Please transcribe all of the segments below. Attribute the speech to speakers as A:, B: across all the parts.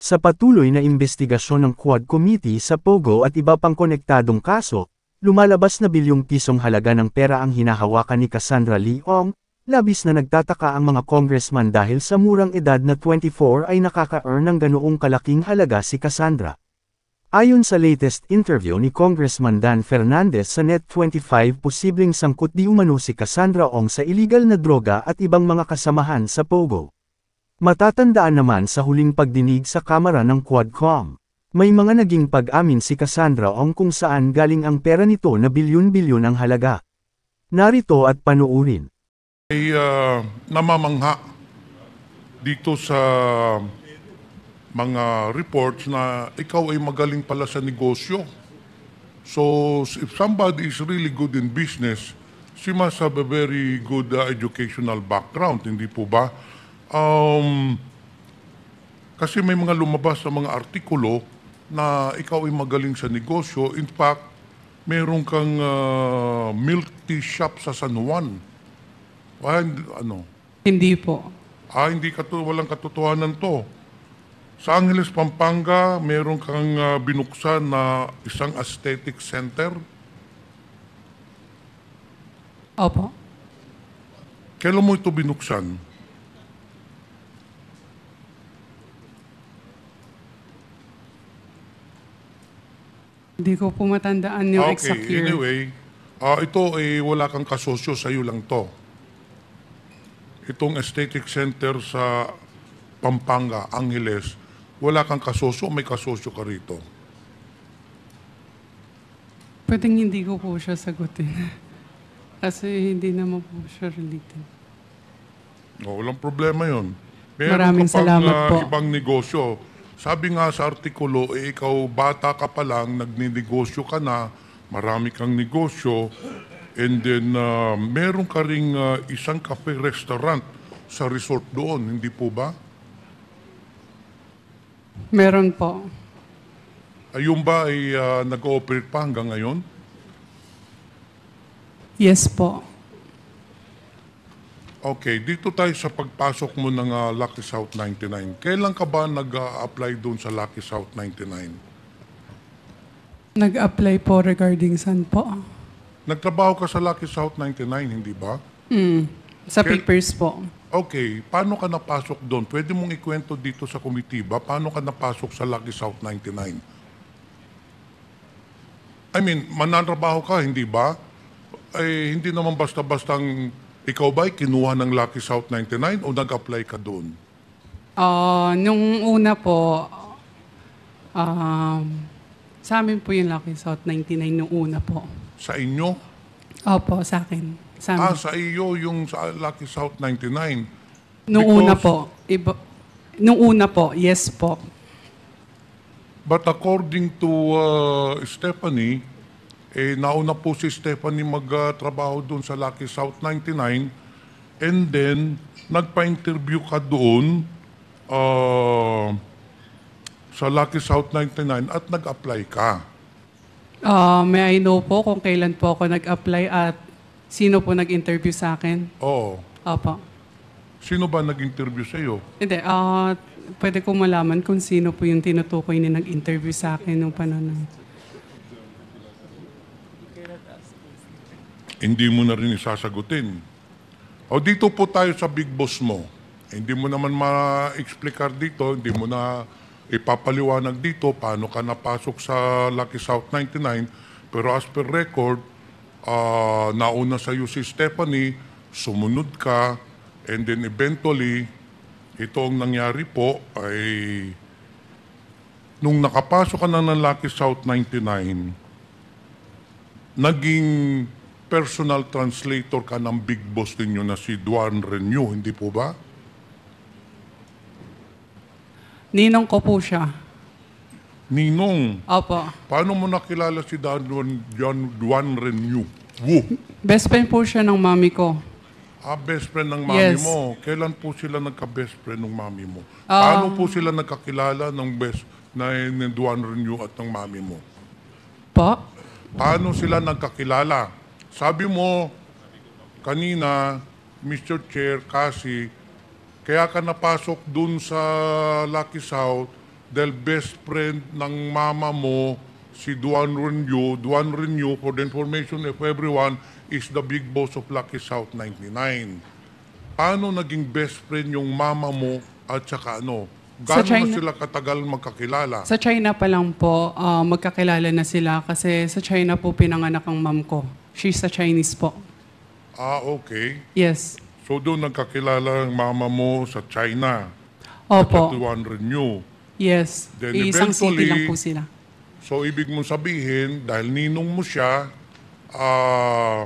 A: Sa patuloy na investigasyon ng Quad Committee sa Pogo at iba pang konektadong kaso, lumalabas na bilyong pisong halaga ng pera ang hinahawakan ni Cassandra Leong, labis na nagtataka ang mga congressman dahil sa murang edad na 24 ay nakaka-earn ng ganoong kalaking halaga si Cassandra. Ayon sa latest interview ni Congressman Dan Fernandez sa Net25 posibleng sangkot di umano si Cassandra Ong sa iligal na droga at ibang mga kasamahan sa Pogo. Matatandaan naman sa huling pagdinig sa kamera ng Quadcom. May mga naging pag-amin si Cassandra Ong kung saan galing ang pera nito na bilyon-bilyon ang halaga. Narito at panuurin.
B: Ay uh, namamangha dito sa mga reports na ikaw ay magaling pala sa negosyo. So if somebody is really good in business, she must have a very good uh, educational background, hindi po ba? um, kasi may mga lumabas sa mga artikulo na ikaw ay magaling sa negosyo. In fact, meron kang uh, milk tea shop sa San Juan. Ah, ano? Hindi po. Ah, hindi katu walang katotohanan to. Sa Angeles, Pampanga, meron kang uh, binuksan na isang aesthetic center? Opo. Kailan mo ito binuksan?
A: Hindi ko po matandaan yung ah, okay, exact year. anyway,
B: ah, ito ay eh, wala kang kasosyo, sa'yo lang to. Itong aesthetic center sa Pampanga, Angeles, wala kang kasosyo, may kasosyo ka rito.
A: Pwedeng hindi ko po siya sagutin. Kasi hindi naman po siya related.
B: O, oh, walang problema yon. Maraming salamat ah, po. ibang negosyo, sabi nga sa artikulo, eh, ikaw bata ka pa lang, nagninegosyo ka na, marami kang negosyo, and then uh, meron ka ring uh, isang cafe restaurant sa resort doon, hindi po ba?
A: Meron po.
B: Ayun ah, ba ay uh, nag-ooperate pa hanggang ngayon?
A: Yes po.
B: Okay, dito tayo sa pagpasok mo ng uh, Lucky South 99. Kailan ka ba nag-apply ah, doon sa Lucky South 99?
A: Nag-apply po regarding
B: saan po? Nagtrabaho ka sa Lucky South 99, hindi ba?
A: Mm, sa Kaya,
B: papers po. Okay, paano ka napasok doon? Pwede mong ikwento dito sa ba? paano ka napasok sa Lucky South 99? I mean, mananrabaho ka, hindi ba? Eh, hindi naman basta-bastang ikaw ba'y kinuha ng Lucky South 99 o nag-apply ka doon?
A: Ah, nung una po, um, sa amin po yung Lucky South 99 nung una po. Sa inyo? Opo, sa akin. Sa Ah, sa
B: iyo yung sa Lucky South 99. nung because- una po.
A: Iba, nung una po, yes po.
B: But according to uh, Stephanie, eh, nauna po si Stephanie magtrabaho doon sa Lucky South 99 and then nagpa-interview ka doon uh, sa Lucky South 99 at nag-apply ka.
A: Uh, may I know po kung kailan po ako nag-apply at sino po nag-interview sa akin? Oo. Opo.
B: Sino ba nag-interview sa iyo?
A: Hindi, uh, pwede ko malaman kung sino po yung tinutukoy ni nag-interview sa akin nung panonood.
B: hindi mo na rin isasagutin. O dito po tayo sa big boss mo. Hindi mo naman ma-explicar dito, hindi mo na ipapaliwanag dito paano ka napasok sa Lucky South 99. Pero as per record, uh, nauna sa iyo si Stephanie, sumunod ka, and then eventually, ito ang nangyari po ay nung nakapasok ka na ng Lucky South 99, naging personal translator ka ng big boss ninyo na si Duan Renew, hindi po ba?
A: Ninong ko po siya.
B: Ninong, Opo. paano mo nakilala si Duan, Duan, Duan Renew?
A: Woo! Best friend po siya ng mami ko.
B: Ah, best friend ng mami Yes. mo. Kailan po sila nagka-best friend ng mami mo? Um, paano po sila nagkakilala ng best na ni Duan Renew at ng mami mo? Po? Paano sila nagkakilala? Sabi mo kanina, Mr. Chair, kasi kaya ka napasok dun sa Lucky South dahil best friend ng mama mo, si Duan Renew. Duan Renew, for the information of everyone, is the big boss of Lucky South 99. Paano naging best friend yung mama mo at saka ano? Gaano China, na sila katagal magkakilala? Sa
A: China pa lang po, uh, magkakilala na sila kasi sa China po pinanganak ang mom ko. She's a Chinese po.
B: Ah, okay. Yes. So doon nagkakilala ang mama mo sa China. Opo. At renew. Yes. Then Isang city lang po sila. So ibig mong sabihin, dahil ninong mo siya, ah,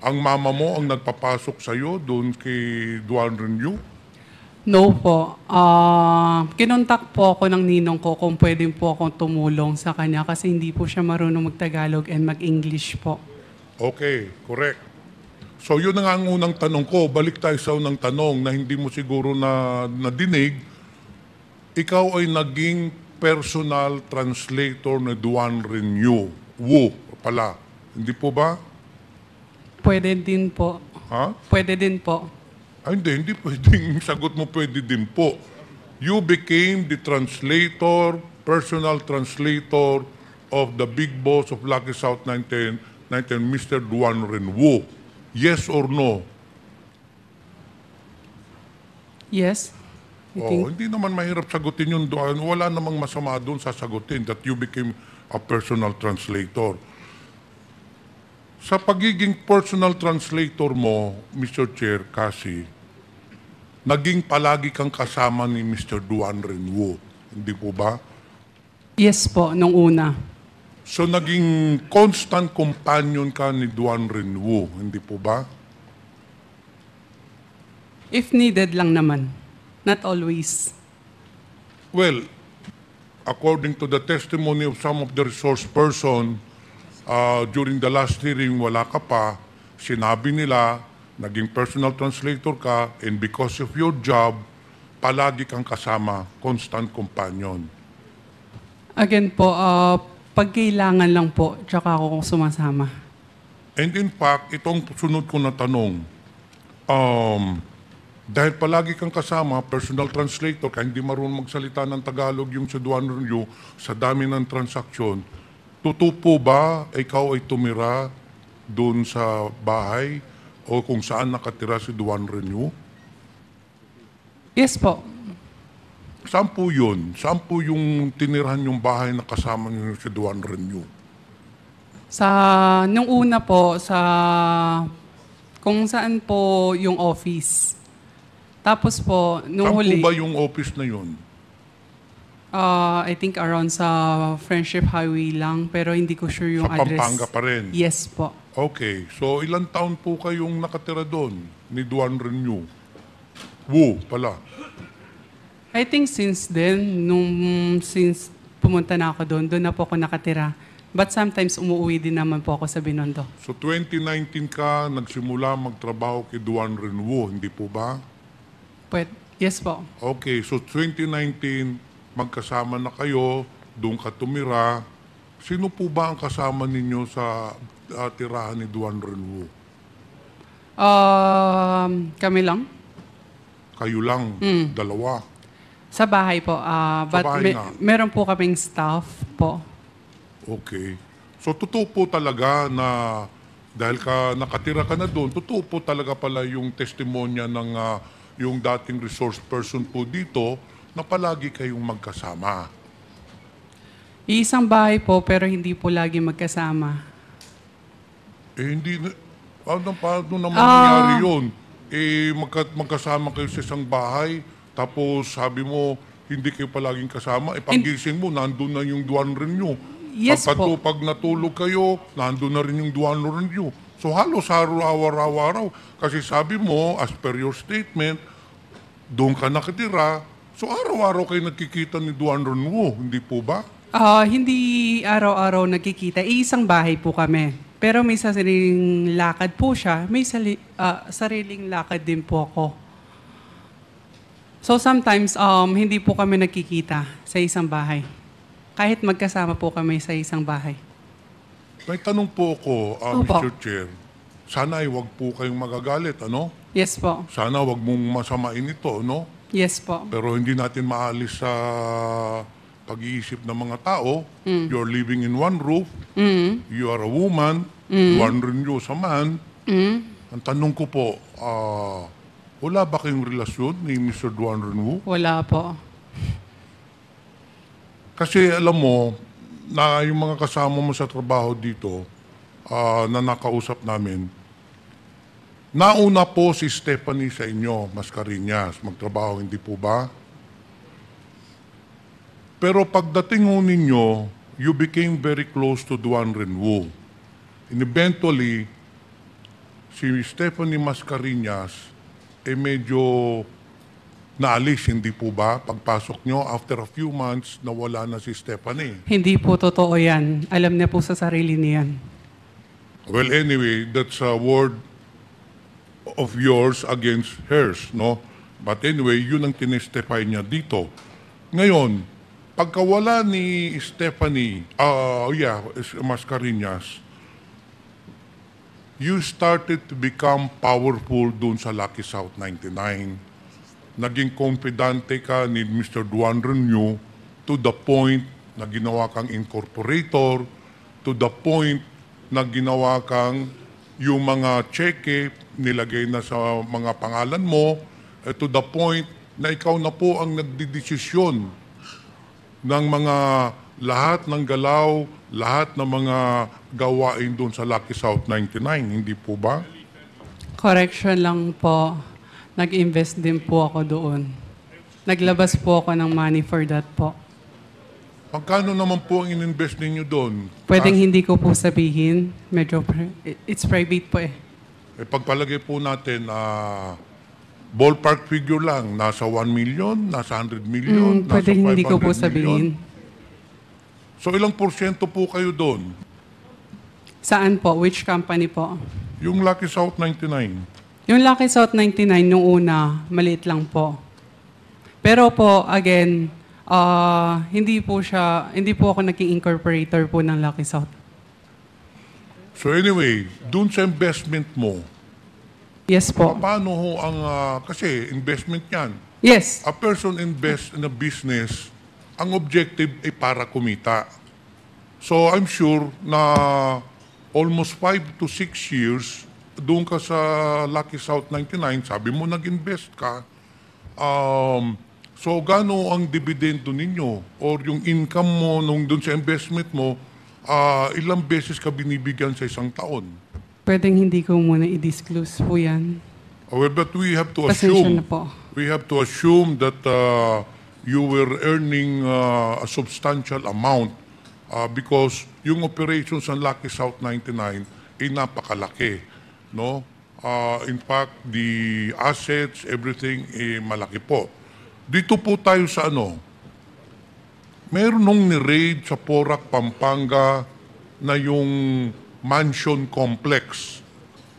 B: ang mama mo ang nagpapasok sa iyo doon kay Duan Renew?
A: No po. Ah, kinontak po ako ng ninong ko kung pwede po akong tumulong sa kanya kasi hindi po siya marunong magtagalog and
B: mag-English po. Okay, correct. So yun na nga ang unang tanong ko. Balik tayo sa unang tanong na hindi mo siguro na nadinig. Ikaw ay naging personal translator ni Duan Renew. Wu pala. Hindi po ba? Pwede din po. Ha? Pwede din po. Ay, hindi, hindi pwedeng sagot mo pwede din po. You became the translator, personal translator of the big boss of Lucky South 910 night and Mr. Duan Renwo. Yes or no? Yes. oh, hindi naman mahirap sagutin yung doon. Wala namang masama doon sa sagutin that you became a personal translator. Sa pagiging personal translator mo, Mr. Chair, kasi, naging palagi kang kasama ni Mr. Duan Renwo. Hindi po ba? Yes po, nung una. So naging constant companion ka ni Duan Renwu, hindi po ba?
A: If needed lang naman. Not always.
B: Well, according to the testimony of some of the resource person, uh, during the last hearing, wala ka pa. Sinabi nila, naging personal translator ka, and because of your job, palagi kang kasama, constant companion.
A: Again po, uh, pagkailangan lang po, tsaka ako
B: sumasama. And in fact, itong sunod ko na tanong, um, dahil palagi kang kasama, personal translator, kaya hindi marunong magsalita ng Tagalog yung sa Duan Review, sa dami ng transaksyon, tutupo ba ikaw ay tumira doon sa bahay o kung saan nakatira si Duan Renew? Yes po. Saan po yun? Saan po yung tinirhan yung bahay na kasama nyo si Duan Renew?
A: Sa, nung una po, sa kung saan po yung office. Tapos po, nung Saan huli, po ba yung
B: office na yun?
A: uh, I think around sa Friendship Highway lang, pero hindi ko sure yung Sa address. Pampanga pa rin? Yes
B: po. Okay, so ilang taon po kayong nakatira doon ni Duan Renew? Wu pala.
A: I think since then, nung since pumunta na ako doon, doon na po ako nakatira. But sometimes umuwi din naman po ako sa Binondo.
B: So 2019 ka, nagsimula magtrabaho kay Duan Renwo, hindi po ba? But, yes po. Okay, so 2019, magkasama na kayo, doon ka tumira. Sino po ba ang kasama ninyo sa uh, tirahan ni Duan Renwo?
A: Um, kami lang.
B: Kayo lang, Mm. dalawa.
A: Sa bahay po. ah, but bahay me- na. meron po kaming staff po.
B: Okay. So totoo po talaga na dahil ka nakatira ka na doon, totoo po talaga pala yung testimonya ng ah, yung dating resource person po dito na palagi kayong magkasama.
A: Isang bahay po pero hindi po lagi magkasama.
B: Eh hindi na, paano, paano naman Ah. nangyari yun? Eh magka, magkasama kayo sa isang bahay, tapos sabi mo, hindi kayo palaging kasama. E eh, pagising mo, nandun na yung duwan rin nyo. Yes Pagkatu, po. Pag natulog kayo, nandun na rin yung duwan nyo. So halos araw-araw-araw. Kasi sabi mo, as per your statement, doon ka nakatira. So araw-araw kayo nagkikita ni Duan Ronwo, hindi po ba?
A: Uh, hindi araw-araw nagkikita. Iisang eh, bahay po kami. Pero may sariling lakad po siya. May sali- uh, sariling lakad din po ako. So sometimes, um, hindi po kami nagkikita sa isang bahay. Kahit magkasama po kami sa isang bahay.
B: May tanong po ako, uh, Opo. Mr. Chair. Sana ay huwag po kayong magagalit, ano? Yes po. Sana huwag mong masamain ito, no? Yes po. Pero hindi natin maalis sa pag-iisip ng mga tao. Mm. You're living in one roof. Mm. You are a woman. Mm. You are renewed as a man. Mm. Ang tanong ko po, ah... Uh, wala ba kayong relasyon ni Mr. Duan Renwu?
A: Wala po.
B: Kasi alam mo, na yung mga kasama mo sa trabaho dito, uh, na nakausap namin, nauna po si Stephanie sa inyo, Mascarinas, magtrabaho, hindi po ba? Pero pagdating ho ninyo, you became very close to Duan Renwu. And eventually, si Stephanie Mascarinas eh medyo naalis, hindi po ba? Pagpasok nyo, after a few months, nawala na si Stephanie.
A: Hindi po totoo yan. Alam niya po sa sarili niyan.
B: Well, anyway, that's a word of yours against hers, no? But anyway, yun ang tinestify niya dito. Ngayon, pagkawala ni Stephanie, uh, yeah, Mascarinas, you started to become powerful doon sa Lucky South 99. Naging confidante ka ni Mr. Duan Renew to the point na ginawa kang incorporator, to the point na ginawa kang yung mga cheque nilagay na sa mga pangalan mo, eh, to the point na ikaw na po ang nagdidesisyon ng mga lahat ng galaw lahat ng mga gawain doon sa Lucky South 99, hindi po ba?
A: Correction lang po. Nag-invest din po ako doon. Naglabas po ako ng money for that po.
B: Pagkano naman po ang in-invest ninyo doon? Pwedeng At, ah. hindi ko po
A: sabihin. Medyo,
B: it's private po eh. eh pagpalagay po natin, uh, ballpark figure lang, nasa 1 million, nasa 100 million, mm, nasa 500 million. Pwedeng hindi ko po million. sabihin. So ilang porsyento po kayo doon? Saan
A: po? Which company po? Yung Lucky South 99. Yung Lucky South 99 nung una, maliit lang po. Pero po, again, uh, hindi po siya, hindi po ako naging incorporator po ng Lucky South.
B: So anyway, dun sa investment mo, Yes po. paano ho ang, uh, kasi investment yan. Yes. A person invests in a business ang objective ay para kumita. So I'm sure na almost 5 to 6 years doon ka sa Lucky South 99, sabi mo nag-invest ka. Um, so gaano ang dividendo ninyo or yung income mo nung doon sa investment mo, uh, ilang beses ka binibigyan sa isang taon?
A: Pwedeng hindi ko muna i-disclose po yan.
B: Well, but we have to Pasensya assume, we have to assume that uh, you were earning uh, a substantial amount uh, because yung operations ng Lucky South 99 ay napakalaki. No? Uh, in fact, the assets, everything, eh, malaki po. Dito po tayo sa ano, meron nung ni-raid sa Porac, Pampanga na yung mansion complex.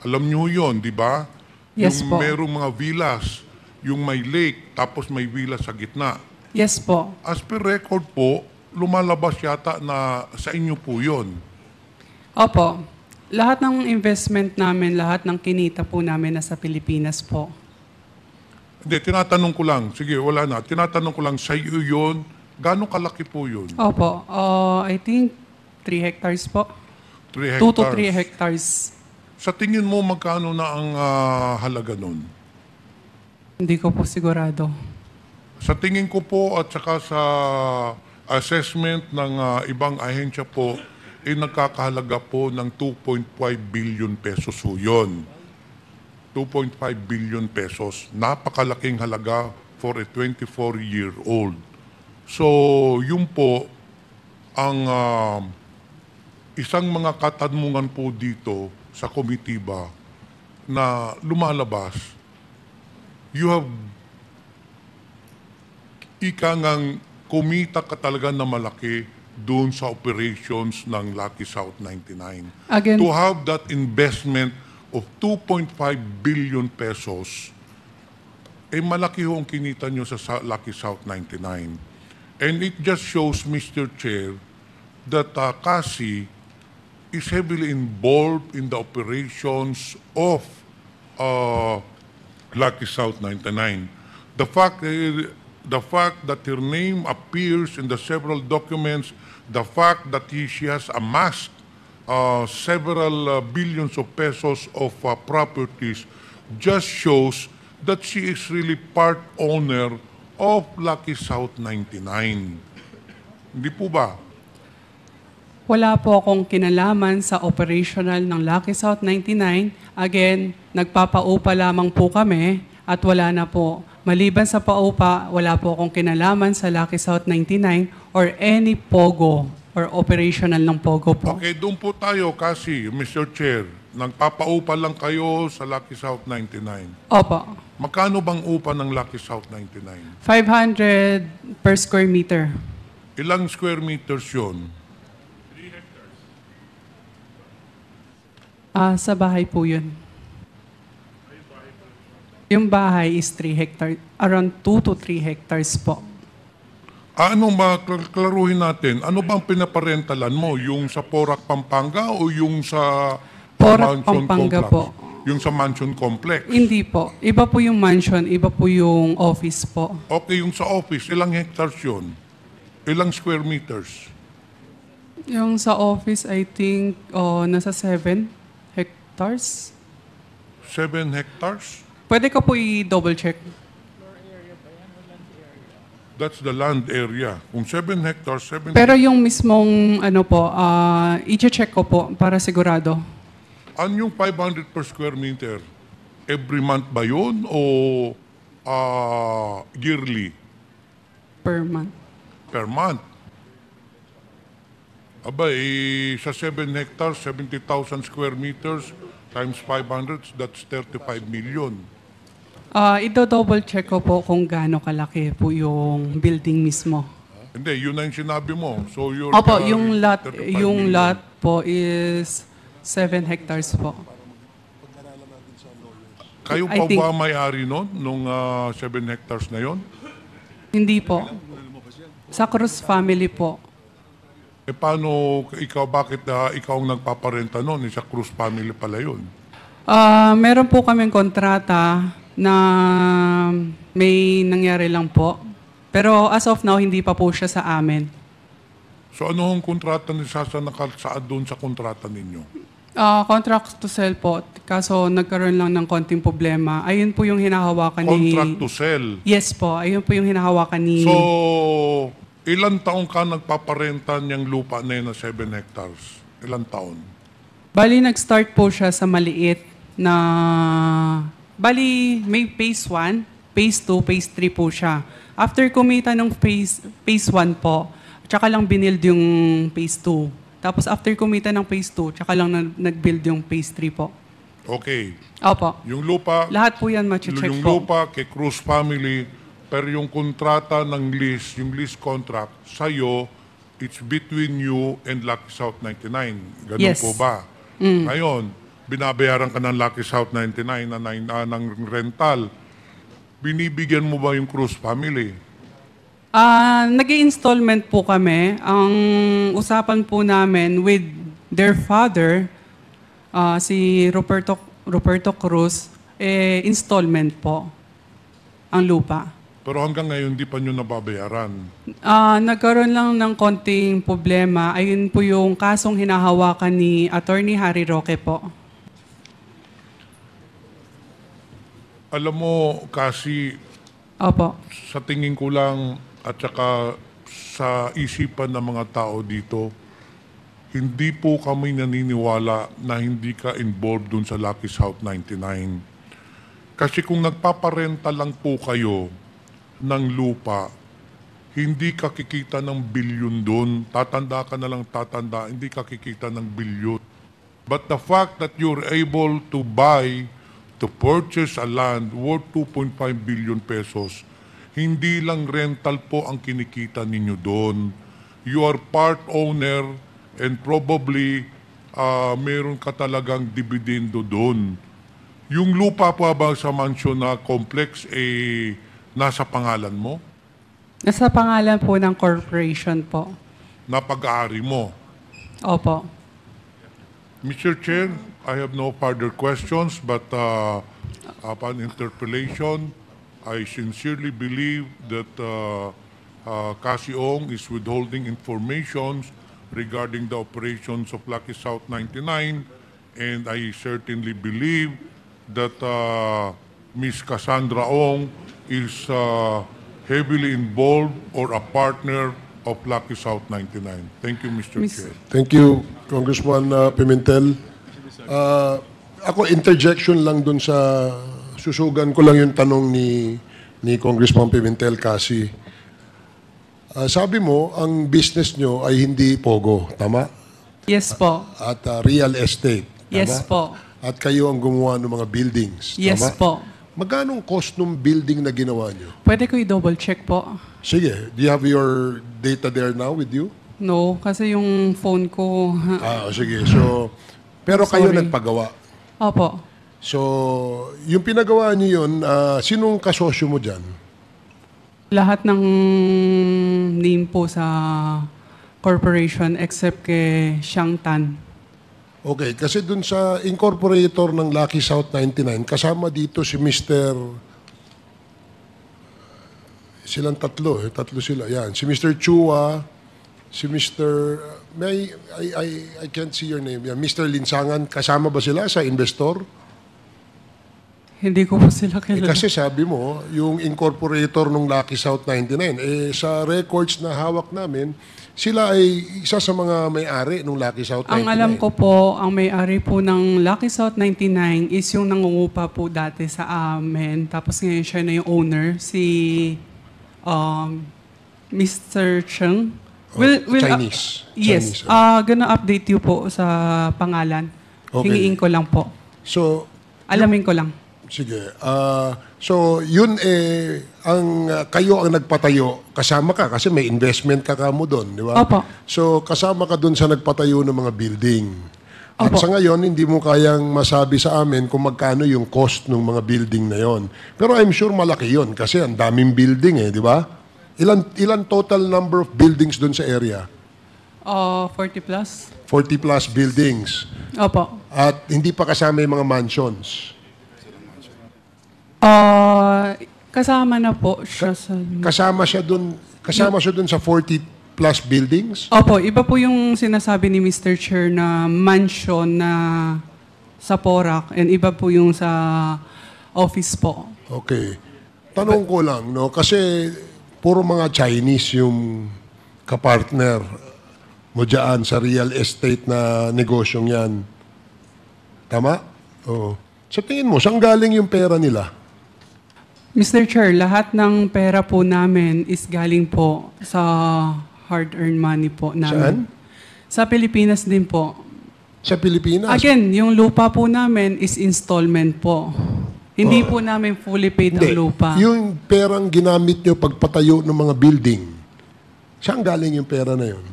B: Alam nyo yon di ba?
C: Yes yung po. merong
B: mga villas, yung may lake, tapos may villa sa gitna Yes po. As per record po, lumalabas yata na sa inyo po yun. Opo.
A: Lahat ng investment namin, lahat ng kinita po namin nasa Pilipinas po.
B: Hindi, tinatanong ko lang. Sige, wala na. Tinatanong ko lang, sa iyo yun, gano'ng kalaki po yun?
A: Opo. Uh, I think 3 hectares po.
B: 3 hectares. 2 to 3 hectares. Sa tingin mo, magkano na ang uh, halaga nun? Hindi ko po sigurado. Sa tingin ko po at saka sa assessment ng uh, ibang ahensya po, ay eh, nagkakahalaga po ng 2.5 billion pesos po yun. 2.5 billion pesos. Napakalaking halaga for a 24-year-old. So, yun po, ang uh, isang mga katanungan po dito sa komitiba na lumalabas, you have ika ngang kumita ka talaga na malaki doon sa operations ng Lucky South 99. Again, to have that investment of 2.5 billion pesos, eh malaki ho ang kinita nyo sa Lucky South 99. And it just shows, Mr. Chair, that uh, CASI is heavily involved in the operations of uh, Lucky South 99. The fact uh, the fact that her name appears in the several documents, the fact that he, she has amassed uh, several uh, billions of pesos of uh, properties just shows that she is really part owner of Lucky South 99. Hindi po ba?
A: Wala po akong kinalaman sa operational ng Lucky South 99. Again, nagpapaupa lamang po kami at wala na po Maliban sa paupa, wala po akong kinalaman sa Lucky South 99 or any POGO or operational ng POGO po. Okay,
B: doon po tayo kasi, Mr. Chair, nagpapaupa lang kayo sa Lucky South 99. Opo. Magkano bang upa ng Lucky South 99?
A: 500 per square meter.
B: Ilang square meters hectares.
A: Ah, sa bahay po yun. Yung bahay is 3 hectares, around 2 to 3 hectares po.
B: ano ba, klaruhin natin, ano bang pinaparentalan mo? Yung sa Porac, Pampanga o yung sa
A: Porac, Pampanga complex? po.
B: Yung sa mansion complex?
A: Hindi po. Iba po yung mansion,
B: iba po yung office po. Okay, yung sa office, ilang hectares yun? Ilang square meters?
A: Yung sa office, I think, oh, nasa 7 hectares.
B: 7 hectares?
A: Pwede ko po i-double check.
B: That's the land area. Kung 7 hectares, 7 Pero yung
A: mismong, ano po, ah, i-check ko po para sigurado.
B: An yung 500 per square meter? Every month ba yun o ah, yearly? Per month. Per month? Aba, eh, sa 7 hectares, 70,000 square meters times 500, that's 35 million. Uh, ah,
A: Ido-double check ko po kung gaano kalaki po yung building mismo.
B: Hindi, yun ang sinabi mo. So you're, Opo, uh, yung lot,
A: yung million. lot po is 7 hectares po. Kayo pa think, ba
B: may-ari noon nung uh, ah, 7 hectares na yon? Hindi po. Sa Cruz family po. Eh paano, ikaw, bakit uh, ikaw ang nagpaparenta noon? Eh, sa Cruz family pala yun.
A: Uh, meron po kaming kontrata na may nangyari lang po. Pero as of now, hindi pa po siya sa amin.
B: So ano ang kontrata ni Sasa nakasaad doon sa kontrata ninyo?
A: Ah, contract to sell po. Kaso nagkaroon lang ng konting problema. Ayun po yung hinahawakan ni... Contract to sell. Yes po, ayun po yung hinahawakan ni... So,
B: ilan taon ka nagpaparenta niyang lupa na yun na 7 hectares? Ilan taon?
A: Bali, nag-start po siya sa maliit na
B: Bali, may phase 1,
A: phase 2, phase 3 po siya. After kumita ng phase, phase 1 po, tsaka lang binild yung phase 2. Tapos after kumita ng phase 2, tsaka lang nag-build yung phase 3 po.
B: Okay. Opo. Yung lupa, Lahat po yan machi-check yung po. lupa kay Cruz family, pero yung kontrata ng lease, yung lease contract, sa'yo, it's between you and Lucky South 99. Ganun Yes. po ba? Mm. Ngayon, binabayaran ka ng Lucky South 99 na 9 uh, ah, ng rental, binibigyan mo ba yung Cruz family?
A: Ah, nag installment po kami. Ang usapan po namin with their father, uh, si Roberto, Roberto Cruz, eh, installment po ang lupa.
B: Pero hanggang ngayon, hindi pa nyo nababayaran.
A: Ah, nagkaroon lang ng konting problema. Ayun po yung kasong hinahawakan ni Attorney Harry Roque po.
B: Alam mo, kasi Opo. sa tingin ko lang at saka sa isipan ng mga tao dito, hindi po kami naniniwala na hindi ka involved dun sa Lucky South 99. Kasi kung nagpaparenta lang po kayo ng lupa, hindi ka kikita ng bilyon doon. Tatanda ka na lang tatanda, hindi ka kikita ng bilyon. But the fact that you're able to buy to purchase a land worth 2.5 billion pesos, hindi lang rental po ang kinikita ninyo doon. You are part owner and probably uh, meron ka talagang dividendo doon. Yung lupa po ba sa mansion na complex eh nasa pangalan mo?
A: Nasa pangalan po ng corporation po.
B: Napag-aari mo? Opo. Mr. Chair, I have no further questions, but uh, upon interpellation, I sincerely believe that uh, uh, Cassie Ong is withholding information regarding the operations of Lucky South 99, and I certainly believe that uh, Ms. Cassandra Ong is uh, heavily involved or a partner of Lucky South 99. Thank you, Mr. Ms. Chair.
C: Thank you, Congressman uh, Pimentel. Uh, ako, interjection lang dun sa, susugan ko lang yung tanong ni, ni Congressman Pimentel kasi uh, sabi mo, ang business nyo ay hindi pogo, tama? Yes po. At uh, real estate, tama? Yes po. At kayo ang gumawa ng mga buildings, Yes tama? po. Magkano cost ng building na ginawa nyo?
A: Pwede ko i-double check po.
C: Sige, do you have your data there now with you? No, kasi yung phone ko, Ah, sige. So, pero kayo Sorry. nagpagawa. Opo. So, yung pinagawa niyo yun, ah, sinong kasosyo mo dyan?
A: Lahat ng name po sa corporation except kay Xiang Tan.
C: Okay, kasi dun sa incorporator ng Lucky South 99, kasama dito si Mr. Silang tatlo, eh, tatlo sila. Yan, si Mr. Chua, si Mr. May, I, I, I can't see your name. Yeah, Mr. Linsangan, kasama ba sila sa investor? Hindi ko po sila Eh, kilala. kasi sabi mo, yung incorporator ng Lucky South 99, eh, sa records na hawak namin, sila ay isa sa mga may-ari ng Lucky South 99. Ang
A: alam ko po, ang may-ari po ng Lucky South 99 is yung nangungupa po dati sa amin. Tapos ngayon siya na yung owner, si um, Mr. Cheng. Oh, will, will, uh, Chinese. Uh, yes. Chinese. Uh, gonna update you po sa pangalan. Okay. Hingiin ko lang po. So, Alamin ko lang.
C: Sige. Uh, so, yun eh, ang, uh, kayo ang nagpatayo, kasama ka kasi may investment ka kamo doon, di ba? Opo. So, kasama ka doon sa nagpatayo ng mga building. At sa ngayon, hindi mo kayang masabi sa amin kung magkano yung cost ng mga building na yon. Pero I'm sure malaki yon kasi ang daming building eh, di ba? Ilan, ilan total number of buildings doon sa area?
A: Uh, 40 plus.
C: 40 plus buildings. Opo. At hindi pa kasama yung mga mansions. Uh, kasama na po siya sa... Kasama siya doon kasama siya doon sa 40 plus buildings? Opo,
A: iba po yung sinasabi ni Mr. Chair na mansion na sa Porac and iba po yung sa office po. Okay.
C: Tanong ko lang, no? Kasi puro mga Chinese yung kapartner mo dyan sa real estate na negosyong yan. Tama? Oo. Sa so, tingin mo, saan galing yung pera nila?
A: Mr. Chair, lahat ng pera po namin is galing po sa hard-earned money po namin. Saan? Sa Pilipinas din po. Sa Pilipinas? Again, yung lupa po namin is installment po. Hindi oh. po namin fully paid ang lupa. Yung
C: perang ginamit nyo pagpatayo ng mga building, saan galing yung pera na yun?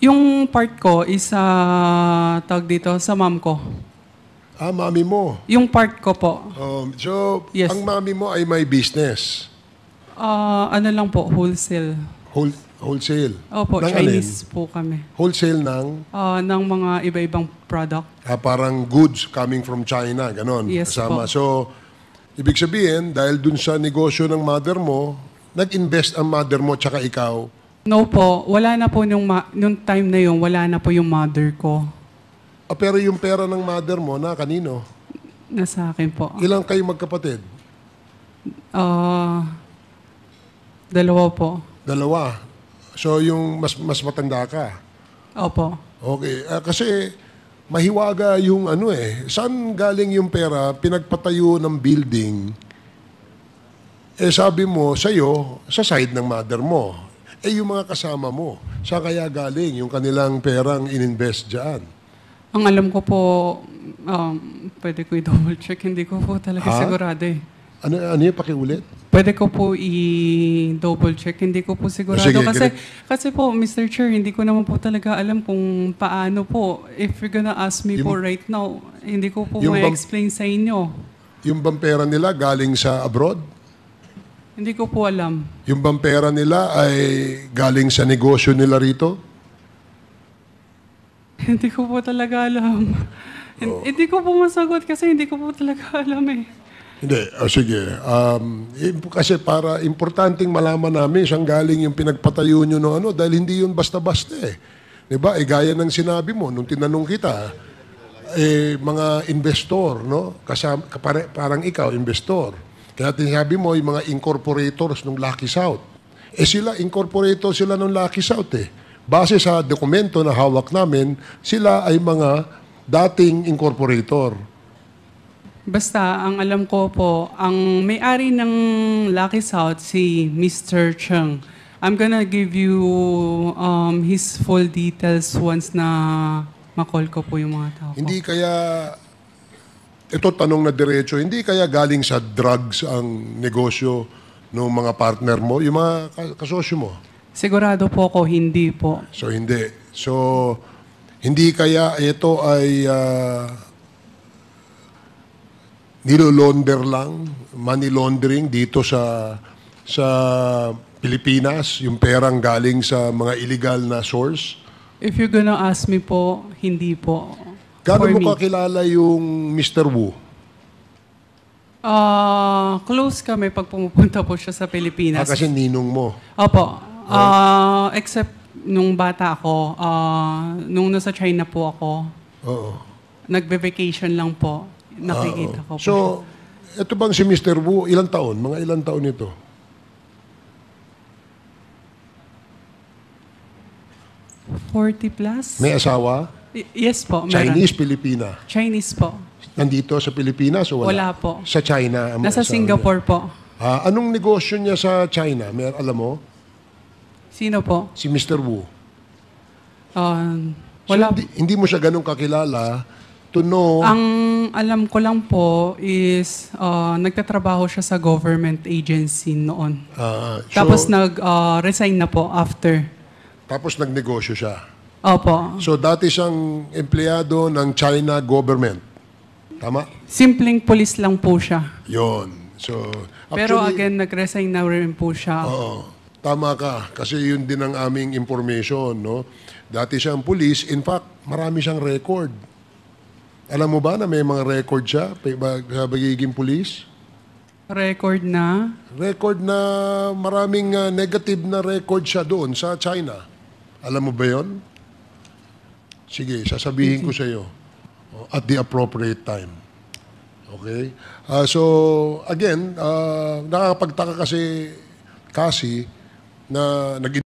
A: Yung part ko is ah, tag dito sa mom ko.
C: Ah, mami mo. Yung part ko po. Um, so, Yes. ang mami mo ay may business.
A: Ah, ano lang po, wholesale.
C: Wholesale. Wholesale? Opo, ng Chinese alin? po kami. Wholesale ng? Ah, ng mga iba-ibang product. Ah, parang goods coming from China, ganon. Yes kasama. po. So, ibig sabihin, dahil dun sa negosyo ng mother mo, nag-invest ang mother mo tsaka ikaw.
A: No po, wala na po nung, ma- nung time na yun, wala na po yung mother ko.
C: Ah, pero yung pera ng mother mo na kanino? Nasa akin po. Ilang kayo magkapatid? Ah, dalawa po. Dalawa. So yung mas mas matanda ka. Opo. Okay, ah, kasi mahiwaga yung ano eh. Saan galing yung pera? Pinagpatayo ng building. Eh sabi mo sa'yo, sa side ng mother mo. Eh yung mga kasama mo, saan kaya galing yung kanilang perang ininvest diyan?
A: Ang alam ko po, um, pwede ko i-double check, hindi ko po talaga Ha? sigurado eh. Ano, ano yung pakiulit? Pwede ko po i-double check. Hindi ko po sigurado. Sige, kasi, kasi po, Mr. Chair, hindi ko naman po talaga alam kung paano po. If you're gonna ask me Yung- po right now, hindi ko po Yung bang-
C: ma-explain sa inyo. Yung bang nila galing sa abroad?
A: Hindi ko po alam.
C: Yung bang nila ay galing sa negosyo nila rito?
A: Hindi ko po talaga alam. Hin- oh. Hindi ko po masagot kasi hindi ko po talaga alam eh.
C: Hindi, oh, sige. Um, kasi para importanteng malaman namin siyang galing yung pinagpatayo nyo ng ano dahil hindi yun basta-basta eh. ba? Diba? Eh, gaya ng sinabi mo, nung tinanong kita, eh, mga investor, no? Kasama, kapare, parang ikaw, investor. Kaya tinabi mo, yung mga incorporators ng Lucky South. Eh sila, incorporator sila ng Lucky South eh. Base sa dokumento na hawak namin, sila ay mga dating incorporator.
A: Basta, ang alam ko po, ang may-ari ng Lucky South, si Mr. Cheng. I'm gonna give you um, his full details once na makol ko po yung mga tao ko. Hindi kaya,
C: ito tanong na diretso, hindi kaya galing sa drugs ang negosyo ng mga partner mo, yung mga kasosyo mo? Sigurado po ako, hindi po. So, hindi. So, hindi kaya ito ay ah, nilolonder lang, money laundering dito sa sa Pilipinas, yung perang galing sa mga illegal na source? If you're gonna ask me po, hindi po. Gaano mo kakilala yung Mr. Wu?
A: Uh, close kami pag pumupunta po siya sa Pilipinas. Ah, kasi ninong mo. Opo. Uh, except nung bata ako, uh, nung nasa China po ako, Oo. nagbe-vacation lang po nakikita ko So,
C: ito bang si Mr. Wu, ilang taon? Mga ilang taon ito?
A: siya. 40 plus? May asawa? Y- yes po, meron. Chinese,
C: Pilipina. Chinese po. Nandito sa Pilipinas o Wala wala? po. Sa China? ang Nasa asawa niya. Singapore po. Ah, anong negosyo niya sa China? May alam mo? Sino po? Si Mr. Wu. Um, wala So, hindi, hindi mo siya ganun kakilala to
A: know? Ang alam ko lang po is uh, nagtatrabaho siya sa government agency noon.
C: Ah, ah. so- Tapos
A: nag-resign uh, na po after.
C: Tapos nagnegosyo siya. Opo. So dati siyang empleyado ng China government. Tama?
A: Simpleng police lang po siya.
C: Yon. So, Pero again, nag-resign na rin po siya. Oo. Tama ka. Kasi yun din ang aming information, no? Dati siyang police. In fact, marami siyang record. Alam mo ba na may mga record siya pag pagiging police? Record na? Record na maraming uh, negative na record siya doon sa China. Alam mo ba yon? Sige, sasabihin ko sa iyo oh, at the appropriate time. Okay? Uh, so, again, uh, nakakapagtaka kasi kasi na nag